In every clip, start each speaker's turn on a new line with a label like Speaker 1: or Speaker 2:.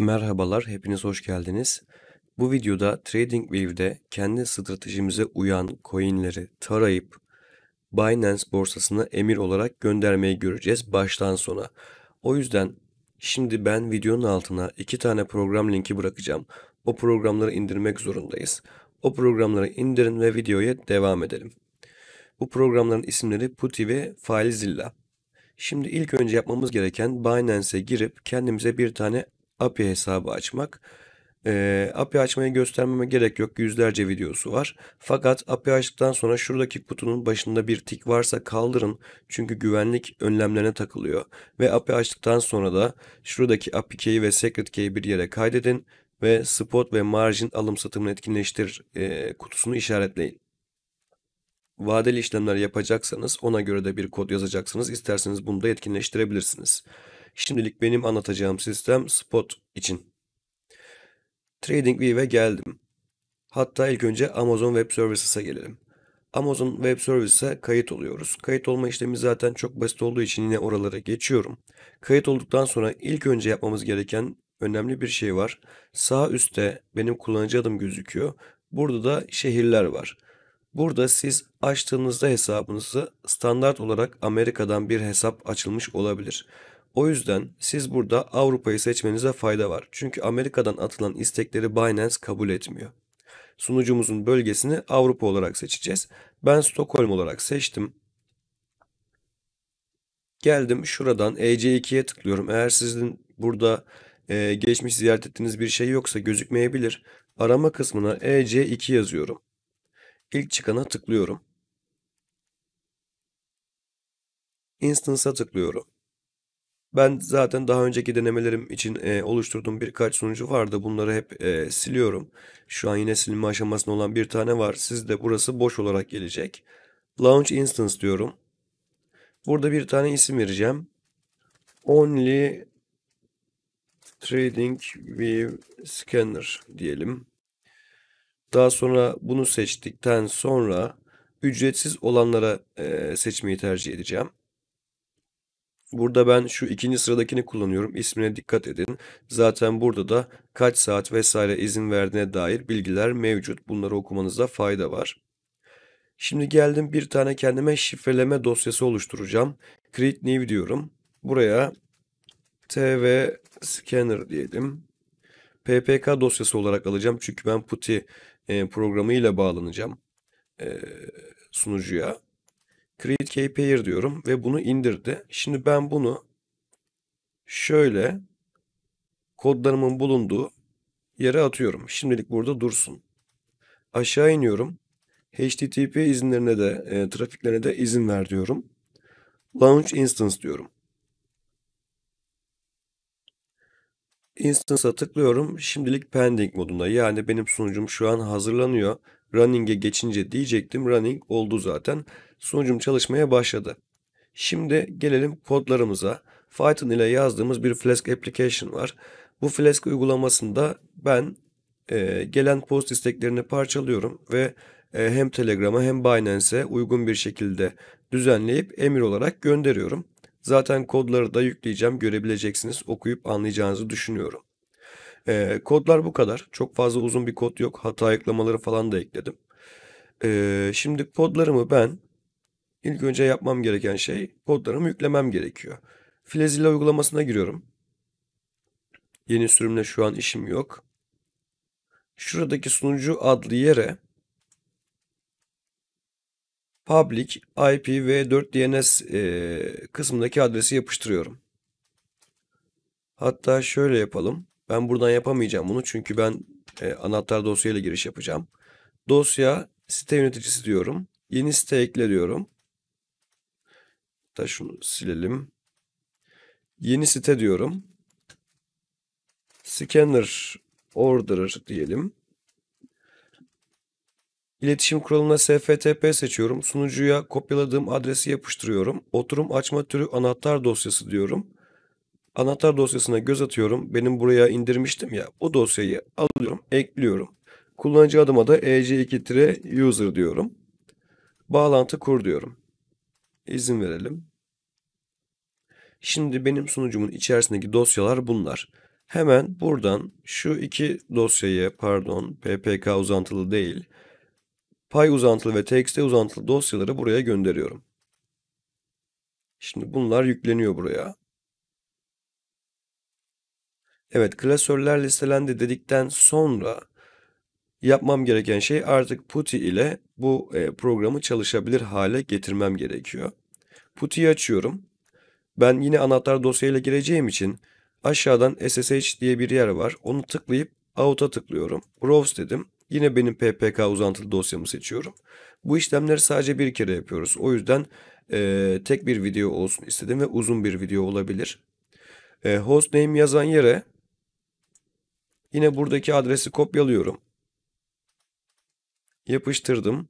Speaker 1: Merhabalar, hepiniz hoş geldiniz. Bu videoda TradingView'de kendi stratejimize uyan coinleri tarayıp Binance borsasına emir olarak göndermeyi göreceğiz baştan sona. O yüzden şimdi ben videonun altına iki tane program linki bırakacağım. O programları indirmek zorundayız. O programları indirin ve videoya devam edelim. Bu programların isimleri Puti ve FileZilla. Şimdi ilk önce yapmamız gereken Binance'e girip kendimize bir tane API hesabı açmak. E, API açmayı göstermeme gerek yok. Yüzlerce videosu var. Fakat API açtıktan sonra şuradaki kutunun başında bir tik varsa kaldırın. Çünkü güvenlik önlemlerine takılıyor. Ve API açtıktan sonra da şuradaki API key ve secret key bir yere kaydedin. Ve spot ve margin alım satımını etkinleştir e, kutusunu işaretleyin. Vadeli işlemler yapacaksanız ona göre de bir kod yazacaksınız. İsterseniz bunu da etkinleştirebilirsiniz. Şimdilik benim anlatacağım sistem spot için. TradingView'e geldim. Hatta ilk önce Amazon Web Services'a gelelim. Amazon Web Services'e kayıt oluyoruz. Kayıt olma işlemi zaten çok basit olduğu için yine oralara geçiyorum. Kayıt olduktan sonra ilk önce yapmamız gereken önemli bir şey var. Sağ üstte benim kullanıcı adım gözüküyor. Burada da şehirler var. Burada siz açtığınızda hesabınızı standart olarak Amerika'dan bir hesap açılmış olabilir. O yüzden siz burada Avrupa'yı seçmenize fayda var. Çünkü Amerika'dan atılan istekleri Binance kabul etmiyor. Sunucumuzun bölgesini Avrupa olarak seçeceğiz. Ben Stockholm olarak seçtim. Geldim şuradan EC2'ye tıklıyorum. Eğer sizin burada e, geçmiş ziyaret ettiğiniz bir şey yoksa gözükmeyebilir. Arama kısmına EC2 yazıyorum. İlk çıkana tıklıyorum. Instance'a tıklıyorum. Ben zaten daha önceki denemelerim için e, oluşturduğum birkaç sunucu vardı. Bunları hep e, siliyorum. Şu an yine silme aşamasında olan bir tane var. Sizde burası boş olarak gelecek. Launch Instance diyorum. Burada bir tane isim vereceğim. Only Trading View Scanner diyelim. Daha sonra bunu seçtikten sonra ücretsiz olanlara e, seçmeyi tercih edeceğim. Burada ben şu ikinci sıradakini kullanıyorum. İsmine dikkat edin. Zaten burada da kaç saat vesaire izin verdiğine dair bilgiler mevcut. Bunları okumanızda fayda var. Şimdi geldim bir tane kendime şifreleme dosyası oluşturacağım. Create new diyorum. Buraya tv scanner diyelim. PPK dosyası olarak alacağım. Çünkü ben PuTTY e, programı ile bağlanacağım e, sunucuya. Create Key Pair diyorum ve bunu indirdi. Şimdi ben bunu şöyle kodlarımın bulunduğu yere atıyorum. Şimdilik burada dursun. Aşağı iniyorum. HTTP izinlerine de, e, trafiklerine de izin ver diyorum. Launch Instance diyorum. Instance'a tıklıyorum. Şimdilik pending modunda. Yani benim sunucum şu an hazırlanıyor. Running'e geçince diyecektim. Running oldu zaten. Sunucum çalışmaya başladı. Şimdi gelelim kodlarımıza. Python ile yazdığımız bir Flask application var. Bu Flask uygulamasında ben e, gelen post isteklerini parçalıyorum ve e, hem Telegram'a hem Binance'e uygun bir şekilde düzenleyip emir olarak gönderiyorum. Zaten kodları da yükleyeceğim görebileceksiniz okuyup anlayacağınızı düşünüyorum. Ee, kodlar bu kadar. Çok fazla uzun bir kod yok. Hata ayıklamaları falan da ekledim. Ee, şimdi kodlarımı ben ilk önce yapmam gereken şey kodlarımı yüklemem gerekiyor. Filezilla uygulamasına giriyorum. Yeni sürümle şu an işim yok. Şuradaki sunucu adlı yere public IPv4 DNS e, kısmındaki adresi yapıştırıyorum. Hatta şöyle yapalım. Ben buradan yapamayacağım bunu çünkü ben e, anahtar dosyayla giriş yapacağım. Dosya site yöneticisi diyorum. Yeni site ekle diyorum. Hatta şunu silelim. Yeni site diyorum. Scanner orderer diyelim. İletişim kuralına SFTP seçiyorum. Sunucuya kopyaladığım adresi yapıştırıyorum. Oturum açma türü anahtar dosyası diyorum. Anahtar dosyasına göz atıyorum. Benim buraya indirmiştim ya. O dosyayı alıyorum, ekliyorum. Kullanıcı adıma da ec2-user diyorum. Bağlantı kur diyorum. İzin verelim. Şimdi benim sunucumun içerisindeki dosyalar bunlar. Hemen buradan şu iki dosyayı pardon ppk uzantılı değil Pay uzantılı ve txt uzantılı dosyaları buraya gönderiyorum. Şimdi bunlar yükleniyor buraya. Evet klasörler listelendi dedikten sonra yapmam gereken şey artık PuTTY ile bu e, programı çalışabilir hale getirmem gerekiyor. PuTTY'yi açıyorum. Ben yine anahtar dosyayla gireceğim için aşağıdan SSH diye bir yer var. Onu tıklayıp Out'a tıklıyorum. Browse dedim. Yine benim PPK uzantılı dosyamı seçiyorum. Bu işlemleri sadece bir kere yapıyoruz. O yüzden e, tek bir video olsun istedim ve uzun bir video olabilir. E, hostname yazan yere yine buradaki adresi kopyalıyorum. Yapıştırdım.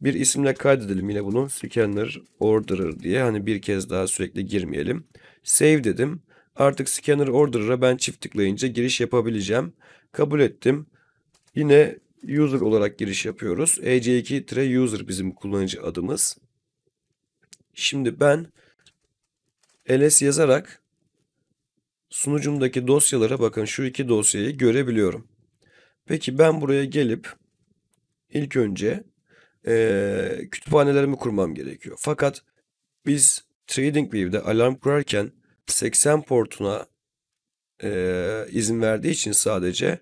Speaker 1: Bir isimle kaydedelim yine bunu. Scanner Orderer diye hani bir kez daha sürekli girmeyelim. Save dedim. Artık Scanner Orderer'a ben çift tıklayınca giriş yapabileceğim. Kabul ettim. Yine user olarak giriş yapıyoruz. ec2-user bizim kullanıcı adımız. Şimdi ben ls yazarak sunucumdaki dosyalara bakın şu iki dosyayı görebiliyorum. Peki ben buraya gelip ilk önce e, kütüphanelerimi kurmam gerekiyor. Fakat biz TradingView'de alarm kurarken 80 portuna e, izin verdiği için sadece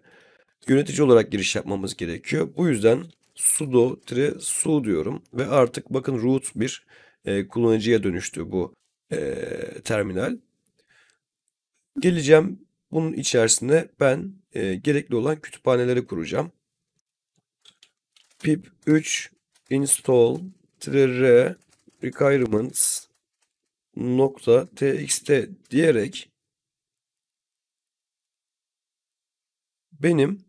Speaker 1: yönetici olarak giriş yapmamız gerekiyor. Bu yüzden sudo su diyorum ve artık bakın root bir e, kullanıcıya dönüştü bu e, terminal. Geleceğim bunun içerisinde ben e, gerekli olan kütüphaneleri kuracağım. pip 3 install tr requirements nokta txt diyerek benim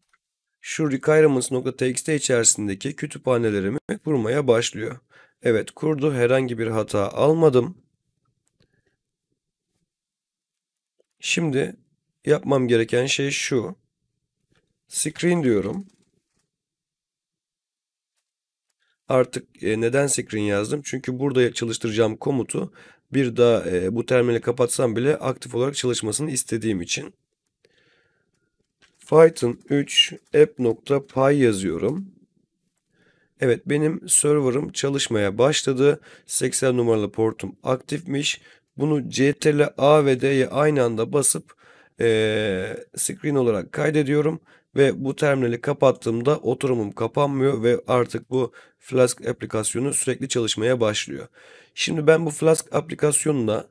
Speaker 1: şu requirements.txt içerisindeki kütüphanelerimi kurmaya başlıyor. Evet kurdu herhangi bir hata almadım. Şimdi yapmam gereken şey şu. Screen diyorum. Artık e, neden screen yazdım? Çünkü burada çalıştıracağım komutu bir daha e, bu terminali kapatsam bile aktif olarak çalışmasını istediğim için. Python 3 app.py yazıyorum. Evet benim server'ım çalışmaya başladı. 80 numaralı portum aktifmiş. Bunu CTRL A ve D'ye aynı anda basıp e, screen olarak kaydediyorum. Ve bu terminali kapattığımda oturumum kapanmıyor ve artık bu Flask aplikasyonu sürekli çalışmaya başlıyor. Şimdi ben bu Flask aplikasyonuna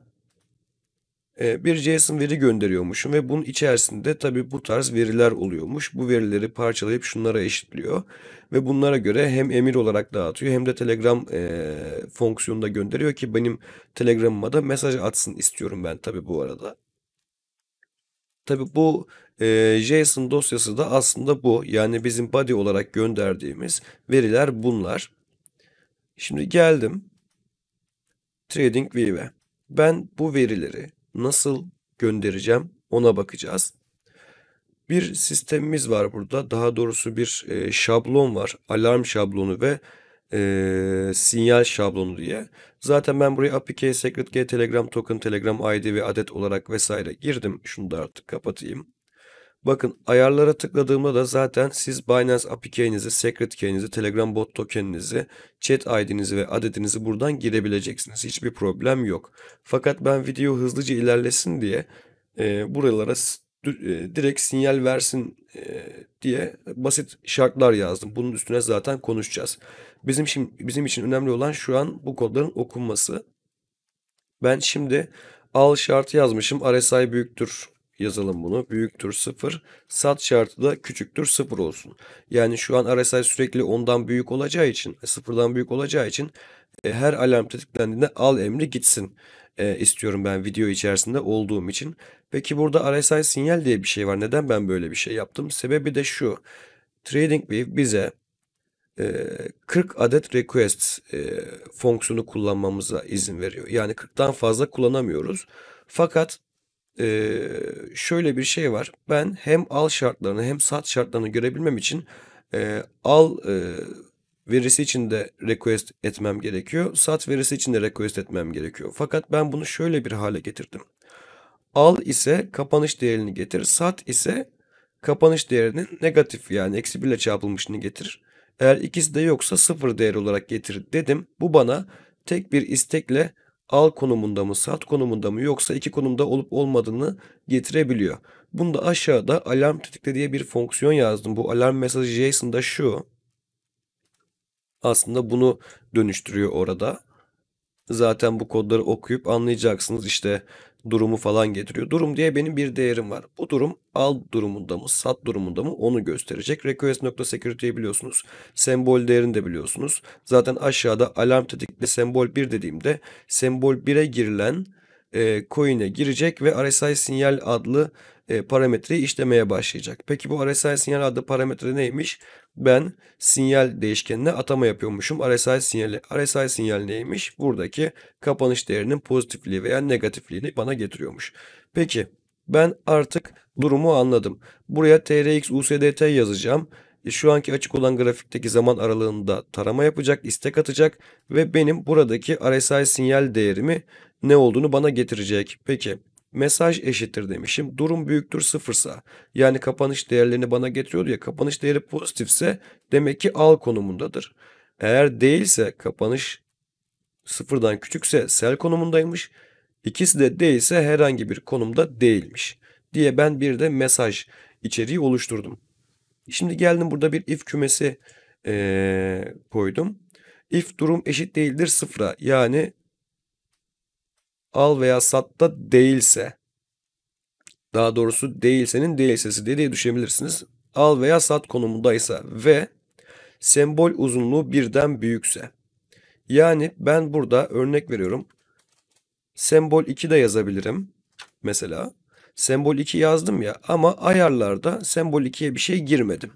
Speaker 1: e, bir JSON veri gönderiyormuşum ve bunun içerisinde tabii bu tarz veriler oluyormuş. Bu verileri parçalayıp şunlara eşitliyor ve bunlara göre hem emir olarak dağıtıyor hem de Telegram e, fonksiyonunda gönderiyor ki benim Telegram'ıma da mesaj atsın istiyorum ben tabii bu arada. Tabii bu e, JSON dosyası da aslında bu. Yani bizim body olarak gönderdiğimiz veriler bunlar. Şimdi geldim TradingView'e. Ben bu verileri nasıl göndereceğim ona bakacağız. Bir sistemimiz var burada. Daha doğrusu bir e, şablon var. Alarm şablonu ve e, sinyal şablonu diye. Zaten ben buraya secret key, Telegram token, Telegram ID ve adet olarak vesaire girdim. Şunu da artık kapatayım. Bakın ayarlara tıkladığımda da zaten siz Binance API key'inizi, Secret key'inizi, Telegram bot tokeninizi, chat ID'nizi ve adetinizi buradan girebileceksiniz. Hiçbir problem yok. Fakat ben video hızlıca ilerlesin diye e, buralara e, direkt sinyal versin e, diye basit şartlar yazdım. Bunun üstüne zaten konuşacağız. Bizim şimdi bizim için önemli olan şu an bu kodların okunması. Ben şimdi al şartı yazmışım. RSI büyüktür yazalım bunu. Büyüktür 0. Sat şartı da küçüktür 0 olsun. Yani şu an RSI sürekli 10'dan büyük olacağı için, 0'dan büyük olacağı için e, her alarm tetiklendiğinde al emri gitsin e, istiyorum ben video içerisinde olduğum için. Peki burada RSI sinyal diye bir şey var. Neden ben böyle bir şey yaptım? Sebebi de şu. TradingView bize 40 e, adet request e, fonksiyonu kullanmamıza izin veriyor. Yani 40'tan fazla kullanamıyoruz. Fakat e, şöyle bir şey var. Ben hem al şartlarını hem sat şartlarını görebilmem için e, al e, verisi için de request etmem gerekiyor. Sat verisi için de request etmem gerekiyor. Fakat ben bunu şöyle bir hale getirdim. Al ise kapanış değerini getir. Sat ise kapanış değerinin negatif yani eksi 1 ile çarpılmışını getirir. Eğer ikisi de yoksa sıfır değer olarak getir dedim. Bu bana tek bir istekle al konumunda mı, sat konumunda mı yoksa iki konumda olup olmadığını getirebiliyor. Bunda aşağıda alarm tetikle diye bir fonksiyon yazdım. Bu alarm mesajı JSON'da şu. Aslında bunu dönüştürüyor orada. Zaten bu kodları okuyup anlayacaksınız. İşte durumu falan getiriyor. Durum diye benim bir değerim var. Bu durum al durumunda mı sat durumunda mı onu gösterecek. Request.security'yi biliyorsunuz. Sembol değerini de biliyorsunuz. Zaten aşağıda alarm tetikle sembol 1 dediğimde sembol 1'e girilen e, coin'e girecek ve RSI sinyal adlı e, parametreyi işlemeye başlayacak. Peki bu RSI sinyal adlı parametre neymiş? Ben sinyal değişkenine atama yapıyormuşum. RSI sinyali, RSI sinyal neymiş? Buradaki kapanış değerinin pozitifliği veya negatifliğini bana getiriyormuş. Peki ben artık durumu anladım. Buraya TRX USDT yazacağım e, şu anki açık olan grafikteki zaman aralığında tarama yapacak, istek atacak ve benim buradaki RSI sinyal değerimi ne olduğunu bana getirecek. Peki mesaj eşittir demişim. Durum büyüktür sıfırsa yani kapanış değerlerini bana getiriyordu ya kapanış değeri pozitifse demek ki al konumundadır. Eğer değilse kapanış sıfırdan küçükse sel konumundaymış. İkisi de değilse herhangi bir konumda değilmiş diye ben bir de mesaj içeriği oluşturdum. Şimdi geldim burada bir if kümesi ee, koydum. If durum eşit değildir sıfıra yani al veya satta değilse daha doğrusu değilsenin değilsesi diye düşebilirsiniz. Al veya sat konumundaysa ve sembol uzunluğu birden büyükse. Yani ben burada örnek veriyorum. Sembol 2 de yazabilirim mesela. Sembol 2 yazdım ya ama ayarlarda sembol 2'ye bir şey girmedim.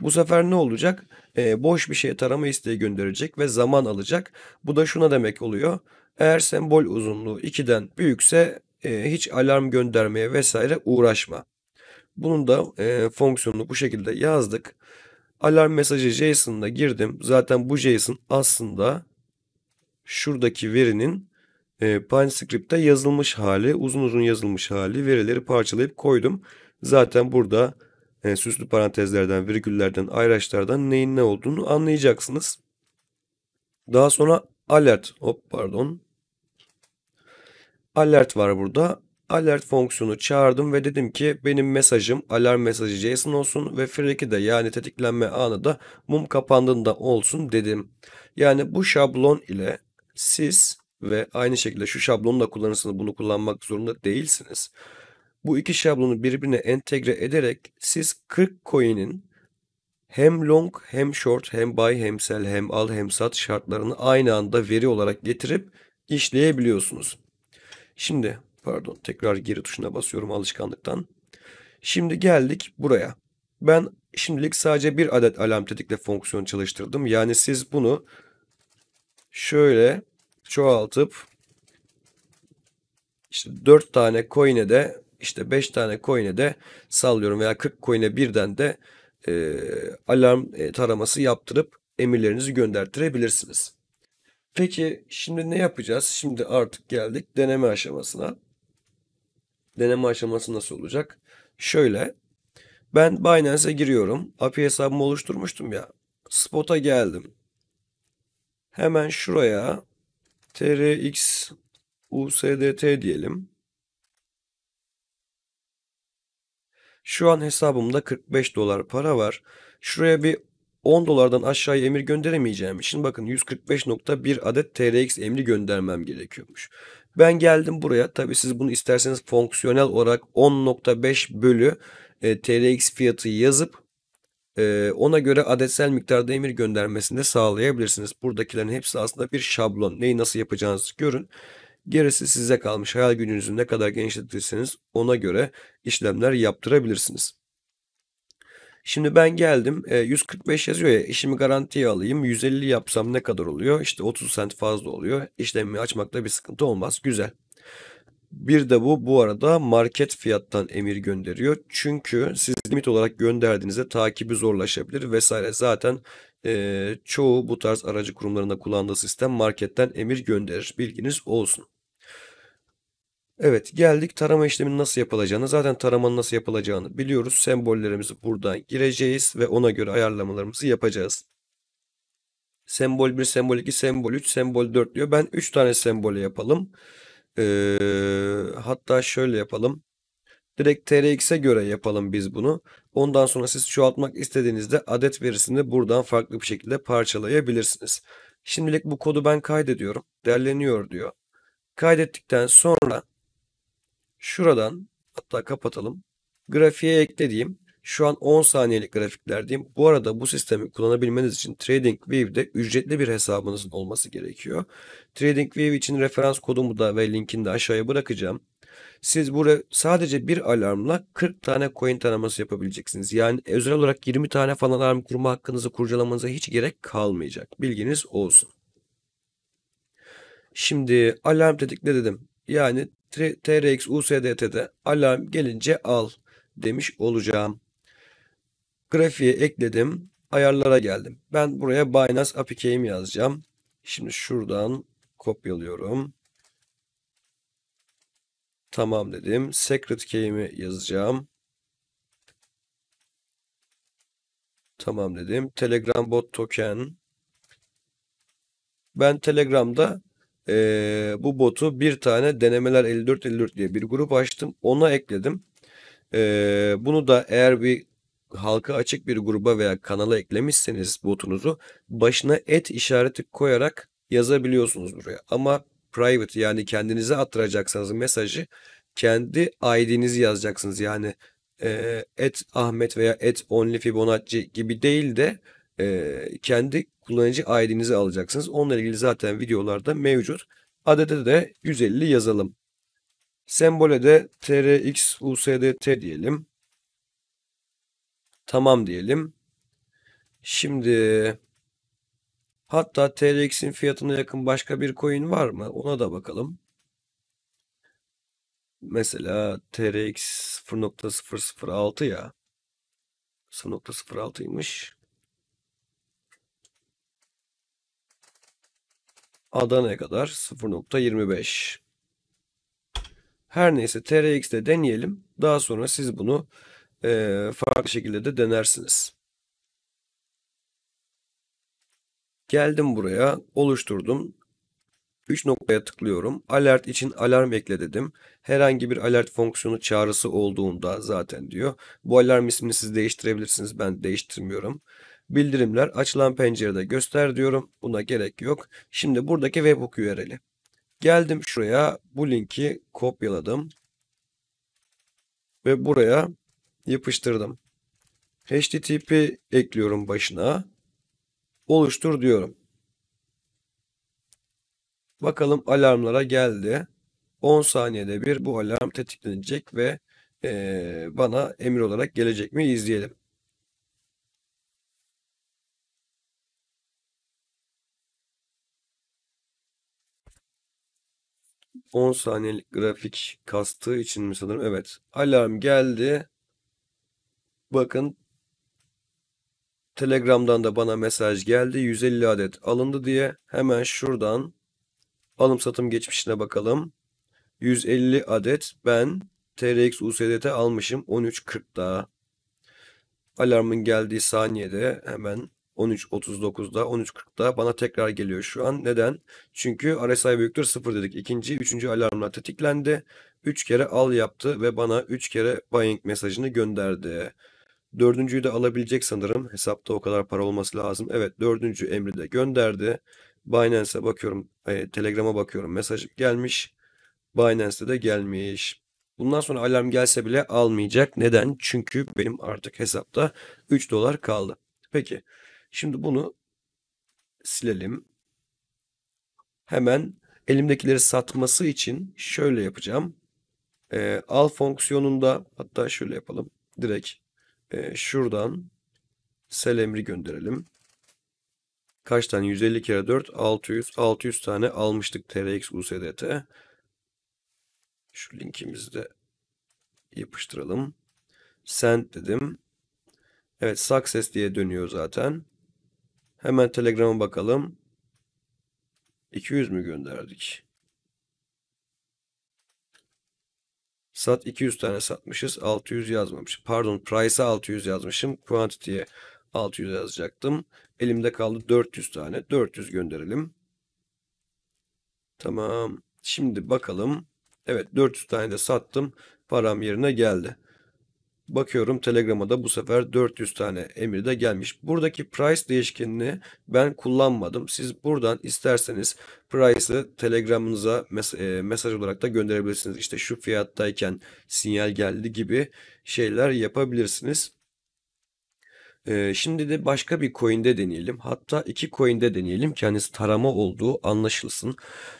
Speaker 1: Bu sefer ne olacak? E, boş bir şey tarama isteği gönderecek ve zaman alacak. Bu da şuna demek oluyor. Eğer sembol uzunluğu 2'den büyükse e, hiç alarm göndermeye vesaire uğraşma. Bunun da e, fonksiyonunu bu şekilde yazdık. Alarm mesajı JSON'da girdim. Zaten bu JSON aslında şuradaki verinin e, PineScript'te yazılmış hali, uzun uzun yazılmış hali verileri parçalayıp koydum. Zaten burada e, süslü parantezlerden, virgüllerden, ayraçlardan neyin ne olduğunu anlayacaksınız. Daha sonra alert, hop pardon, alert var burada. Alert fonksiyonu çağırdım ve dedim ki benim mesajım alarm mesajı JSON olsun ve freki de yani tetiklenme anı da mum kapandığında olsun dedim. Yani bu şablon ile siz ve aynı şekilde şu şablonu da kullanırsanız bunu kullanmak zorunda değilsiniz. Bu iki şablonu birbirine entegre ederek siz 40 coin'in hem long hem short hem buy hem sell hem al hem sat şartlarını aynı anda veri olarak getirip işleyebiliyorsunuz. Şimdi pardon tekrar geri tuşuna basıyorum alışkanlıktan. Şimdi geldik buraya. Ben şimdilik sadece bir adet alarm tetikle fonksiyon çalıştırdım. Yani siz bunu şöyle çoğaltıp işte 4 tane coin'e de işte 5 tane coin'e de sallıyorum veya 40 coin'e birden de e, alarm taraması yaptırıp emirlerinizi göndertirebilirsiniz. Peki şimdi ne yapacağız? Şimdi artık geldik deneme aşamasına. Deneme aşaması nasıl olacak? Şöyle. Ben Binance'e giriyorum. API hesabımı oluşturmuştum ya. Spot'a geldim. Hemen şuraya TRX USDT diyelim. Şu an hesabımda 45 dolar para var. Şuraya bir 10 dolardan aşağıya emir gönderemeyeceğim için bakın 145.1 adet TRX emri göndermem gerekiyormuş. Ben geldim buraya tabi siz bunu isterseniz fonksiyonel olarak 10.5 bölü e, TRX fiyatı yazıp e, ona göre adetsel miktarda emir göndermesini de sağlayabilirsiniz. Buradakilerin hepsi aslında bir şablon neyi nasıl yapacağınızı görün. Gerisi size kalmış hayal gücünüzü ne kadar genişletirseniz ona göre işlemler yaptırabilirsiniz. Şimdi ben geldim e, 145 yazıyor ya işimi garantiye alayım 150 yapsam ne kadar oluyor? İşte 30 sent fazla oluyor. İşlemi açmakta bir sıkıntı olmaz. Güzel. Bir de bu bu arada market fiyattan emir gönderiyor. Çünkü siz limit olarak gönderdiğinizde takibi zorlaşabilir vesaire. Zaten e, çoğu bu tarz aracı kurumlarında kullandığı sistem marketten emir gönderir. Bilginiz olsun. Evet geldik tarama işleminin nasıl yapılacağını zaten taramanın nasıl yapılacağını biliyoruz. Sembollerimizi buradan gireceğiz ve ona göre ayarlamalarımızı yapacağız. Sembol 1, sembol 2, sembol 3, sembol 4 diyor. Ben 3 tane sembolü yapalım. Ee, hatta şöyle yapalım. Direkt TRX'e göre yapalım biz bunu. Ondan sonra siz çoğaltmak istediğinizde adet verisini buradan farklı bir şekilde parçalayabilirsiniz. Şimdilik bu kodu ben kaydediyorum. Derleniyor diyor. Kaydettikten sonra şuradan hatta kapatalım. Grafiğe eklediğim şu an 10 saniyelik grafiklerdeyim. Bu arada bu sistemi kullanabilmeniz için TradingView'de ücretli bir hesabınızın olması gerekiyor. TradingView için referans kodumu da ve linkini de aşağıya bırakacağım. Siz buraya sadece bir alarmla 40 tane coin taraması yapabileceksiniz. Yani özel olarak 20 tane falan alarm kurma hakkınızı kurcalamanıza hiç gerek kalmayacak. Bilginiz olsun. Şimdi alarm dedik ne dedim? Yani TRX USDT'de alarm gelince al demiş olacağım. Grafiğe ekledim. Ayarlara geldim. Ben buraya Binance API'mi yazacağım. Şimdi şuradan kopyalıyorum. Tamam dedim. Secret key'imi yazacağım. Tamam dedim. Telegram bot token. Ben Telegram'da e, bu botu bir tane denemeler 54-54 diye bir grup açtım. Ona ekledim. E, bunu da eğer bir halka açık bir gruba veya kanala eklemişseniz botunuzu başına et işareti koyarak yazabiliyorsunuz buraya. Ama private yani kendinize attıracaksanız mesajı kendi ID'nizi yazacaksınız. Yani et Ahmet veya et Only Fibonacci gibi değil de e, kendi kullanıcı ID'nizi alacaksınız. Onunla ilgili zaten videolarda mevcut. Adede de 150 yazalım. Sembole de trxusdt diyelim. Tamam diyelim. Şimdi hatta trx'in fiyatına yakın başka bir coin var mı? Ona da bakalım. Mesela trx 0.006 ya. 0.06'ymış. Adana'ya kadar 0.25. Her neyse TRX'de deneyelim. Daha sonra siz bunu e, farklı şekilde de denersiniz. Geldim buraya oluşturdum. 3 noktaya tıklıyorum. Alert için alarm ekle dedim. Herhangi bir alert fonksiyonu çağrısı olduğunda zaten diyor. Bu alarm ismini siz değiştirebilirsiniz. Ben değiştirmiyorum. Bildirimler açılan pencerede göster diyorum. Buna gerek yok. Şimdi buradaki webhook URL'i. Geldim şuraya bu linki kopyaladım. Ve buraya yapıştırdım. HTTP ekliyorum başına. Oluştur diyorum. Bakalım alarmlara geldi. 10 saniyede bir bu alarm tetiklenecek ve e, bana emir olarak gelecek mi izleyelim. 10 saniyelik grafik kastığı için mi sanırım? Evet. Alarm geldi. Bakın Telegram'dan da bana mesaj geldi. 150 adet alındı diye. Hemen şuradan alım satım geçmişine bakalım. 150 adet ben TRX USDT almışım 13.40'da. Alarmın geldiği saniyede hemen 13.39'da 13.40'da bana tekrar geliyor şu an. Neden? Çünkü RSI büyüktür 0 dedik. İkinci, üçüncü alarmla tetiklendi. 3 kere al yaptı ve bana 3 kere buying mesajını gönderdi. Dördüncüyü de alabilecek sanırım. Hesapta o kadar para olması lazım. Evet dördüncü emri de gönderdi. Binance'e bakıyorum. E, Telegram'a bakıyorum. Mesaj gelmiş. Binance'de de gelmiş. Bundan sonra alarm gelse bile almayacak. Neden? Çünkü benim artık hesapta 3 dolar kaldı. Peki Şimdi bunu silelim. Hemen elimdekileri satması için şöyle yapacağım. E, al fonksiyonunda hatta şöyle yapalım. Direkt e, şuradan sel emri gönderelim. Kaç tane? 150 kere 4 600. 600 tane almıştık TRX USDT. Şu linkimizi de yapıştıralım. Send dedim. Evet success diye dönüyor zaten. Hemen Telegram'a bakalım. 200 mü gönderdik? Sat 200 tane satmışız. 600 yazmamış. Pardon price'a 600 yazmışım. Quantity'ye 600 yazacaktım. Elimde kaldı 400 tane. 400 gönderelim. Tamam. Şimdi bakalım. Evet 400 tane de sattım. Param yerine geldi. Bakıyorum Telegram'a da bu sefer 400 tane emir de gelmiş. Buradaki price değişkenini ben kullanmadım. Siz buradan isterseniz price'ı Telegram'ınıza mes e, mesaj olarak da gönderebilirsiniz. İşte şu fiyattayken sinyal geldi gibi şeyler yapabilirsiniz şimdi de başka bir coin'de deneyelim. Hatta iki coin'de deneyelim. Kendisi hani tarama olduğu anlaşılsın.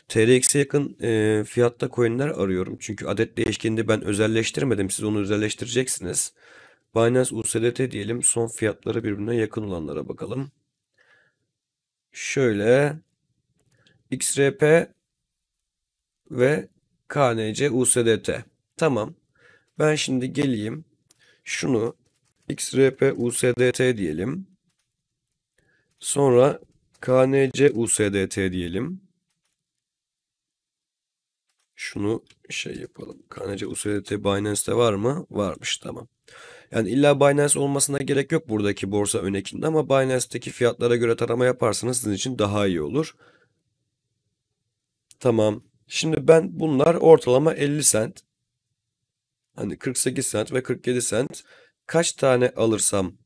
Speaker 1: TRX'e yakın fiyatta coin'ler arıyorum. Çünkü adet değişkenini ben özelleştirmedim. Siz onu özelleştireceksiniz. Binance USDT diyelim. Son fiyatları birbirine yakın olanlara bakalım. Şöyle XRP ve KNC USDT. Tamam. Ben şimdi geleyim. Şunu XRP USDT diyelim. Sonra KNC USDT diyelim. Şunu şey yapalım. KNC USDT Binance'te var mı? Varmış tamam. Yani illa Binance olmasına gerek yok buradaki borsa önekinde ama Binance'teki fiyatlara göre tarama yaparsanız sizin için daha iyi olur. Tamam. Şimdi ben bunlar ortalama 50 cent. Hani 48 cent ve 47 cent kaç tane alırsam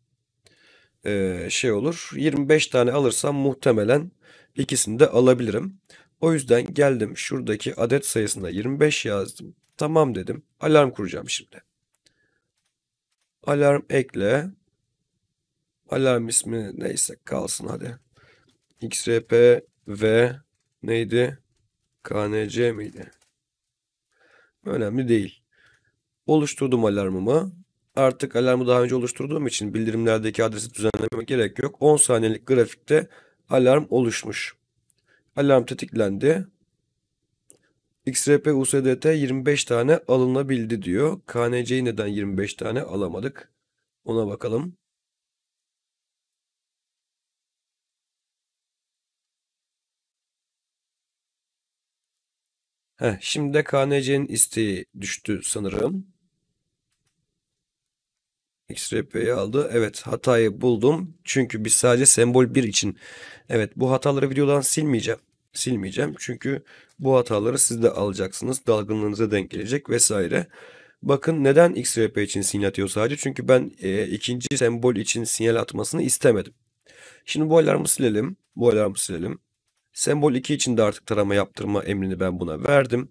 Speaker 1: e, şey olur. 25 tane alırsam muhtemelen ikisini de alabilirim. O yüzden geldim şuradaki adet sayısına 25 yazdım. Tamam dedim. Alarm kuracağım şimdi. Alarm ekle. Alarm ismi neyse kalsın hadi. XRP ve neydi? KNC miydi? Önemli değil. Oluşturdum alarmımı artık alarmı daha önce oluşturduğum için bildirimlerdeki adresi düzenlememe gerek yok. 10 saniyelik grafikte alarm oluşmuş. Alarm tetiklendi. XRP USDT 25 tane alınabildi diyor. KNC'yi neden 25 tane alamadık? Ona bakalım. Heh, şimdi de KNC'nin isteği düştü sanırım. XRP'yi aldı. Evet hatayı buldum. Çünkü biz sadece sembol 1 için. Evet bu hataları videodan silmeyeceğim. Silmeyeceğim. Çünkü bu hataları siz de alacaksınız. Dalgınlığınıza denk gelecek vesaire. Bakın neden XRP için sinyal atıyor sadece. Çünkü ben e, ikinci sembol için sinyal atmasını istemedim. Şimdi bu alarmı silelim. Bu alarmı silelim. Sembol 2 için de artık tarama yaptırma emrini ben buna verdim.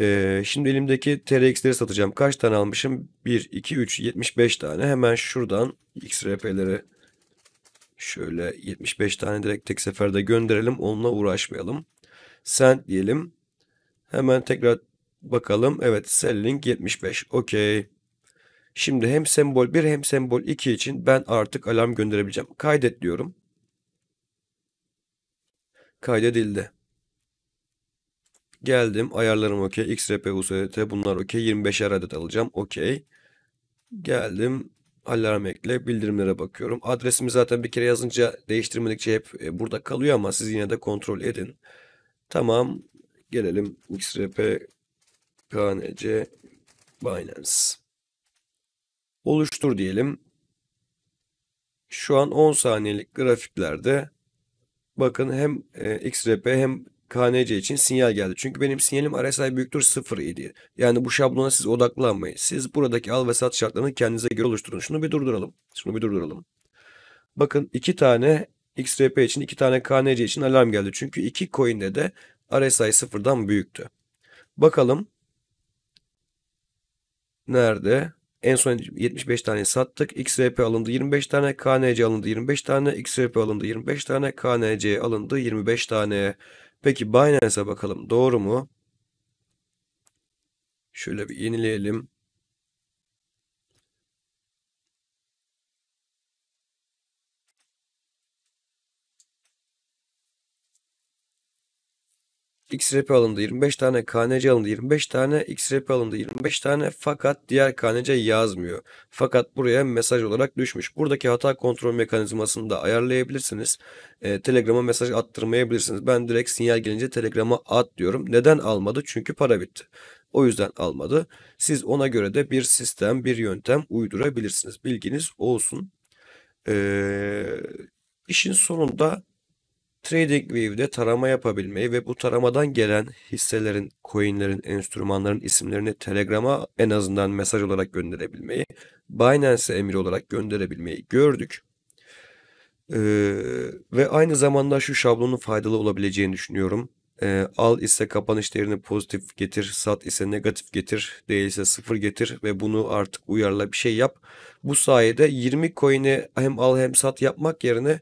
Speaker 1: Ee, şimdi elimdeki TRX'leri satacağım. Kaç tane almışım? 1, 2, 3, 75 tane. Hemen şuradan XRP'lere şöyle 75 tane direkt tek seferde gönderelim. Onunla uğraşmayalım. Send diyelim. Hemen tekrar bakalım. Evet selling 75. Okey. Şimdi hem sembol 1 hem sembol 2 için ben artık alarm gönderebileceğim. Kaydet diyorum. Kaydedildi. Geldim ayarlarım okey. XRP, USDT bunlar okey. 25'er adet alacağım. Okey. Geldim alarm ekle bildirimlere bakıyorum. Adresimi zaten bir kere yazınca değiştirmedikçe hep e, burada kalıyor ama siz yine de kontrol edin. Tamam gelelim XRP KNC Binance. Oluştur diyelim. Şu an 10 saniyelik grafiklerde bakın hem e, XRP hem KNC için sinyal geldi. Çünkü benim sinyalim RSI büyüktür 0 idi. Yani bu şablona siz odaklanmayın. Siz buradaki al ve sat şartlarını kendinize göre oluşturun. Şunu bir durduralım. Şunu bir durduralım. Bakın iki tane XRP için iki tane KNC için alarm geldi. Çünkü iki coin'de de RSI sıfırdan büyüktü. Bakalım. Nerede? En son 75 tane sattık. XRP alındı 25 tane. KNC alındı 25 tane. XRP alındı 25 tane. KNC alındı 25 tane. Peki Binance'a bakalım doğru mu? Şöyle bir yenileyelim. XRP alındı 25 tane, KNC alındı 25 tane, XRP alındı 25 tane fakat diğer KNC yazmıyor. Fakat buraya mesaj olarak düşmüş. Buradaki hata kontrol mekanizmasını da ayarlayabilirsiniz. E, Telegram'a mesaj attırmayabilirsiniz. Ben direkt sinyal gelince Telegram'a at diyorum. Neden almadı? Çünkü para bitti. O yüzden almadı. Siz ona göre de bir sistem, bir yöntem uydurabilirsiniz. Bilginiz olsun. Ee, işin sonunda TradingView'de tarama yapabilmeyi ve bu taramadan gelen hisselerin, coinlerin, enstrümanların isimlerini Telegram'a en azından mesaj olarak gönderebilmeyi, Binance'e emir olarak gönderebilmeyi gördük. Ee, ve aynı zamanda şu şablonun faydalı olabileceğini düşünüyorum. Ee, al ise kapanış değerini pozitif getir, sat ise negatif getir, değilse sıfır getir ve bunu artık uyarla bir şey yap. Bu sayede 20 coin'i hem al hem sat yapmak yerine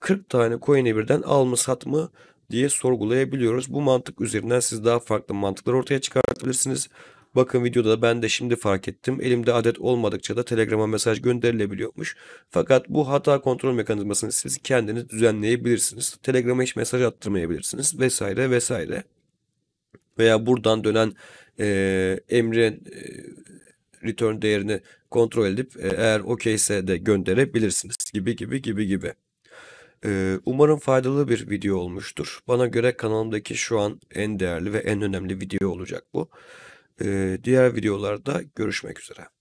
Speaker 1: 40 tane coin'e birden al mı sat mı diye sorgulayabiliyoruz. Bu mantık üzerinden siz daha farklı mantıklar ortaya çıkartabilirsiniz. Bakın videoda ben de şimdi fark ettim. Elimde adet olmadıkça da Telegram'a mesaj gönderilebiliyormuş. Fakat bu hata kontrol mekanizmasını siz kendiniz düzenleyebilirsiniz. Telegram'a hiç mesaj attırmayabilirsiniz vesaire vesaire. Veya buradan dönen e, emre e, return değerini kontrol edip e, eğer okeyse de gönderebilirsiniz gibi gibi gibi gibi. Ee, umarım faydalı bir video olmuştur. Bana göre kanalımdaki şu an en değerli ve en önemli video olacak bu. Ee, diğer videolarda görüşmek üzere.